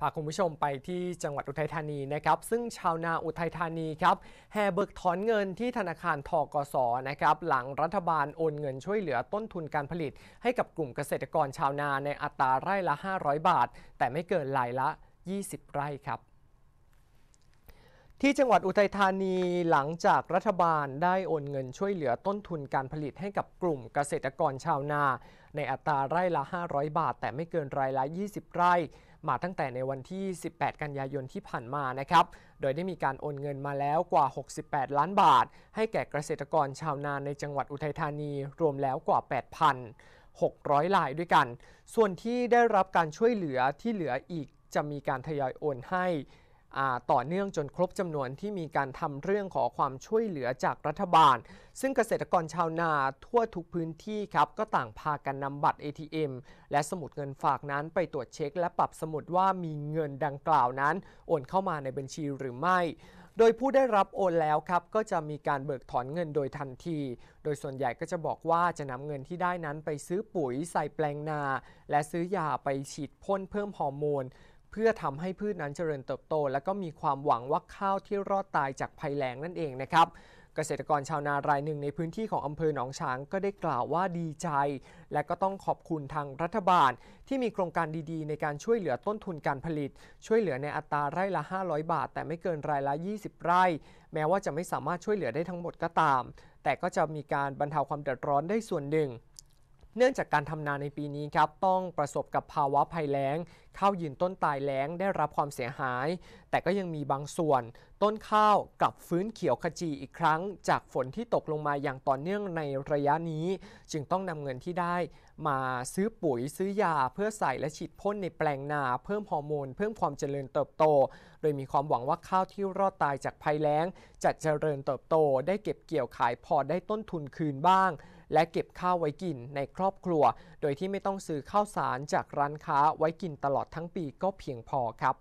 พาคุณผู้ชมไปที่จังหวัดอุทัยธานีนะครับ ซึ่งชาวนาอุทัยธานีครับแห่เบิกถอนเงินที่ธนาคารทกสนะครับหลังรัฐบาลโอนเงินช่วยเหลือต้นทุนการผลิตให้กับกลุ่มเกษตรกรชาวนาในอัตราไร่ละ 500 บาท แต่ไม่เกินรายละ 20 ไร่ครับที่จังหวัดอุทัยธานีหลังจากรัฐบาลได้โอนเงินช่วยเหลือต้นทุนการผลิตให้กับกลุ่มเกษตรกรชาวนา ในอัตราไร่ละ 500 บาท แต่ไม่เกินรายละ 20 ไร่ มาตั้งแต่ในวันที่ 18 กันยายนที่ผ่านมานะครับโดยได้มีการโอนเงินมาแล้วกว่า 68 ล้านบาท ให้แก่เกษตรกรชาวนาในจังหวัดอุทัยธานีรวมแล้วกว่า 8,600รายด้วยกัน ส่วนที่ได้รับการช่วยเหลือที่เหลืออีกจะมีการทยอยโอนให้ต่อเนื่องจนครบจำนวนที่มีการทำเรื่องขอความช่วยเหลือจากรัฐบาล ซึ่งเกษตรกรชาวนาทั่วทุกพื้นที่ครับก็ต่างพากันนำบัตร ATM และสมุดเงินฝากนั้นไปตรวจเช็คและปรับสมุดว่ามีเงินดังกล่าวนั้น โอนเข้ามาในบัญชีหรือไม่ โดยผู้ได้รับโอนแล้วครับ ก็จะมีการเบิกถอนเงินโดยทันที โดยส่วนใหญ่ก็จะบอกว่าจะนำเงินที่ได้นั้นไปซื้อปุ๋ยใส่แปลงนา และซื้อยาไปฉีดพ่นเพิ่มฮอร์โมนเพื่อทำให้พืชนั้นเจริญเติบโต และก็มีความหวังว่าข้าวที่รอดตายจากภัยแล้งนั่นเองนะครับ เกษตรกรชาวนารายหนึ่งในพื้นที่ของอำเภอหนองช้าง ก็ได้กล่าวว่าดีใจ และก็ต้องขอบคุณทางรัฐบาลที่มีโครงการดีๆ ในการช่วยเหลือต้นทุนการผลิตช่วยเหลือในอัตราไร่ละ 500 บาท แต่ไม่เกินรายละ 20 ไร่ แม้ว่าจะไม่สามารถช่วยเหลือได้ทั้งหมดก็ตาม แต่ก็จะมีการบรรเทาความเดือดร้อนได้ส่วนหนึ่งเนื่องจากการทำนาในปีนี้ครับต้องประสบกับภาวะภัยแล้งข้าวยืนต้นตายแล้งได้รับความเสียหาย แต่ก็ยังมีบางส่วน ต้นข้าวกลับฟื้นเขียวขจีอีกครั้ง จากฝนที่ตกลงมาอย่างต่อเนื่องในระยะนี้ จึงต้องนำเงินที่ได้ มาซื้อปุ๋ยซื้อยาเพื่อใส่และฉีดพ่นในแปลงนา เพิ่มฮอร์โมนเพิ่มความเจริญเติบโต โดยมีความหวังว่าข้าวที่รอดตายจากภัยแล้งจะเจริญเติบโต ได้เก็บเกี่ยวขายพอได้ต้นทุนคืนบ้างและเก็บข้าวไว้กินในครอบครัว โดยที่ไม่ต้องซื้อข้าวสารจากร้านค้าไว้กินตลอดทั้งปีก็เพียงพอครับ